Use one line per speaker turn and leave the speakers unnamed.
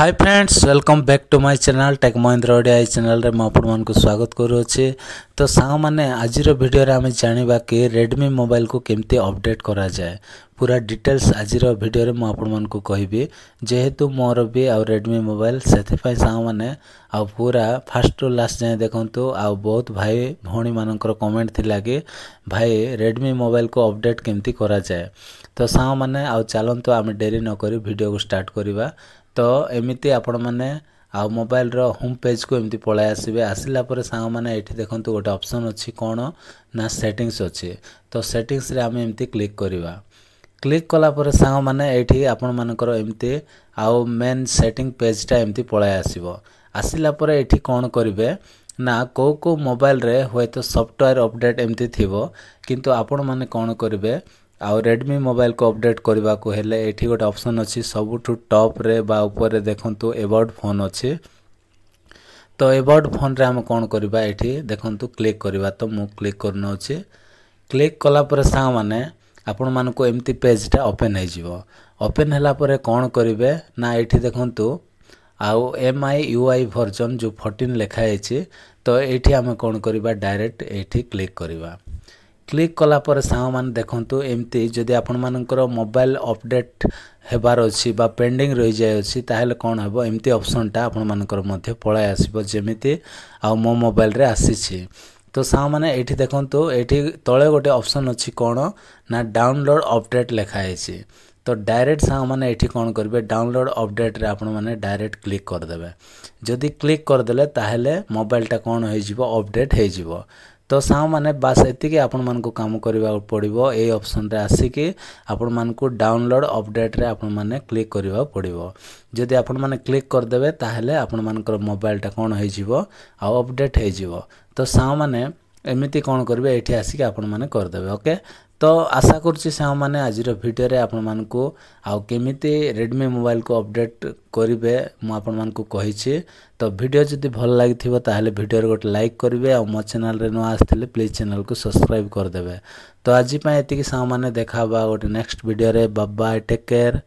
hi friends welcome back to my channel tech Mahindra Odia ए channel रे मैं आपको स्वागत करुअछि तो सांग मैंने आज भिडियो आम जाना कि रेडमी मोबाइल को केमती अपडेट करा जाए पूरा ଡିଟେଲ୍ସ ଆଜିର ଭିଡ଼ିଓରେ ମୁଁ ଆପଣମାନଙ୍କୁ କହିବି ଯେହେତୁ ମୋର ବି ଆଉ ରେଡ଼ମି ମୋବାଇଲ୍ ସେଥିପାଇଁ ସାଙ୍ଗମାନେ ଆଉ ପୁରା ଫାର୍ଷ୍ଟ ଟୁ ଲାଷ୍ଟ ଯାଏଁ ଦେଖନ୍ତୁ ଆଉ ବହୁତ ଭାଇ ଭଉଣୀମାନଙ୍କର କମେଣ୍ଟ ଥିଲା କି ଭାଇ ରେଡ଼ମି ମୋବାଇଲ୍କୁ ଅପଡ଼େଟ୍ କେମିତି କରାଯାଏ ତ ସାଙ୍ଗମାନେ ଆଉ ଚାଲନ୍ତୁ ଆମେ ଡେରି ନକରି ଭିଡ଼ିଓକୁ ଷ୍ଟାର୍ଟ କରିବା ତ ଏମିତି ଆପଣମାନେ ଆଉ ମୋବାଇଲର ହୋମ୍ ପେଜ୍କୁ ଏମିତି ପଳାଇ ଆସିବେ ଆସିଲା ପରେ ସାଙ୍ଗମାନେ ଏଠି ଦେଖନ୍ତୁ ଗୋଟେ ଅପସନ୍ ଅଛି କ'ଣ ନା ସେଟିଂସ୍ ଅଛି ତ ସେଟିଂସ୍ରେ ଆମେ ଏମିତି କ୍ଲିକ୍ କରିବା କ୍ଲିକ୍ କଲାପରେ ସାଙ୍ଗମାନେ ଏଇଠି ଆପଣମାନଙ୍କର ଏମିତି ଆଉ ମେନ୍ ସେଟିଂ ପେଜ୍ଟା ଏମିତି ପଳାଇ ଆସିବ ଆସିଲା ପରେ ଏଇଠି କ'ଣ କରିବେ ନା କେଉଁ କେଉଁ ମୋବାଇଲରେ ହୁଏତ ସଫ୍ଟୱେର୍ ଅପଡ଼େଟ୍ ଏମିତି ଥିବ କିନ୍ତୁ ଆପଣମାନେ କ'ଣ କରିବେ ଆଉ ରେଡ଼ମି ମୋବାଇଲକୁ ଅପଡ଼େଟ୍ କରିବାକୁ ହେଲେ ଏଠି ଗୋଟେ ଅପସନ୍ ଅଛି ସବୁଠୁ ଟପ୍ରେ ବା ଉପରେ ଦେଖନ୍ତୁ ଏବାଉଟ୍ ଫୋନ୍ ଅଛି ତ ଏବାଉଟ୍ ଫୋନ୍ରେ ଆମେ କ'ଣ କରିବା ଏଠି ଦେଖନ୍ତୁ କ୍ଲିକ୍ କରିବା ତ ମୁଁ କ୍ଲିକ୍ କରିନେଉଛି କ୍ଲିକ୍ କଲା ପରେ ସାଙ୍ଗମାନେ ଆପଣମାନଙ୍କୁ ଏମିତି ପେଜ୍ଟା ଓପେନ୍ ହେଇଯିବ ଓପେନ୍ ହେଲା ପରେ କ'ଣ କରିବେ ନା ଏଇଠି ଦେଖନ୍ତୁ ଆଉ M I U I version ଯେଉଁ ଫର୍ଟିନ୍ ଲେଖା ହେଇଛି ତ ଏଇଠି ଆମେ କ'ଣ କରିବା ଡାଇରେକ୍ଟ ଏଇଠି କ୍ଲିକ୍ କରିବା କ୍ଲିକ୍ କଲା ପରେ ସାଙ୍ଗମାନେ ଦେଖନ୍ତୁ ଏମିତି ଯଦି ଆପଣମାନଙ୍କର ମୋବାଇଲ୍ ଅପଡ଼େଟ୍ ହେବାର ଅଛି ବା ପେଣ୍ଡିଂ ରହିଯାଇଅଛି ତାହେଲେ କ'ଣ ହେବ ଏମିତି ଅପସନ୍ଟା ଆପଣମାନଙ୍କର ମଧ୍ୟ ପଳାଇ ଆସିବ ଯେମିତି ଆଉ ମୋ ମୋବାଇଲ୍ରେ ଆସିଛି ତ ସାଙ୍ଗମାନେ ଏଠି ଦେଖନ୍ତୁ ଏଠି ତଳେ ଗୋଟେ ଅପସନ୍ ଅଛି କ'ଣ ନା ଡାଉନଲୋଡ଼ ଅପଡ଼େଟ୍ ଲେଖା ହେଇଛି ତ ଡାଇରେକ୍ଟ ସାଙ୍ଗମାନେ ଏଠି କ'ଣ କରିବେ ଡାଉନଲୋଡ଼ ଅପଡ଼େଟ୍ରେ ଆପଣମାନେ ଡାଇରେକ୍ଟ କ୍ଲିକ୍ କରିଦେବେ ଯଦି କ୍ଲିକ୍ କରିଦେଲେ ତାହେଲେ ମୋବାଇଲଟା କ'ଣ ହେଇଯିବ ଅପଡ଼େଟ୍ ହେଇଯିବ ତ ସାଙ୍ଗମାନେ ବାସ୍ ଏତିକି ଆପଣମାନଙ୍କୁ କାମ କରିବାକୁ ପଡ଼ିବ ଏଇ ଅପସନ୍ରେ ଆସିକି ଆପଣମାନଙ୍କୁ ଡାଉନଲୋଡ଼ ଅପଡ଼େଟ୍ରେ ଆପଣମାନେ କ୍ଲିକ୍ କରିବାକୁ ପଡ଼ିବ ଯଦି ଆପଣମାନେ କ୍ଲିକ୍ କରିଦେବେ ତାହେଲେ ଆପଣମାନଙ୍କର ମୋବାଇଲଟା କ'ଣ ହେଇଯିବ ଆଉ ଅପଡ଼େଟ୍ ହେଇଯିବ ତ ସାଙ୍ଗମାନେ ଏମିତି କ'ଣ କରିବେ ଏଇଠି ଆସିକି ଆପଣମାନେ କରିଦେବେ ଓକେ ତ ଆଶା କରୁଛି ସାଙ୍ଗମାନେ ଆଜିର ଭିଡ଼ିଓରେ ଆପଣମାନଙ୍କୁ ଆଉ କେମିତି ରେଡ଼ମି ମୋବାଇଲକୁ ଅପଡ଼େଟ୍ କରିବେ ମୁଁ ଆପଣମାନଙ୍କୁ କହିଛି ତ ଭିଡ଼ିଓ ଯଦି ଭଲ ଲାଗିଥିବ ତାହେଲେ ଭିଡ଼ିଓରେ ଗୋଟେ ଲାଇକ୍ କରିବେ ଆଉ ମୋ ଚ୍ୟାନେଲରେ ନୂଆ ଆସିଥିଲେ ପ୍ଲିଜ୍ ଚ୍ୟାନେଲକୁ ସବସ୍କ୍ରାଇବ୍ କରିଦେବେ ତ ଆଜି ପାଇଁ ଏତିକି ସାଙ୍ଗମାନେ ଦେଖା ହେବା ଗୋଟେ ନେକ୍ସଟ ଭିଡ଼ିଓରେ ବାବା ଟେକ୍ କେୟାର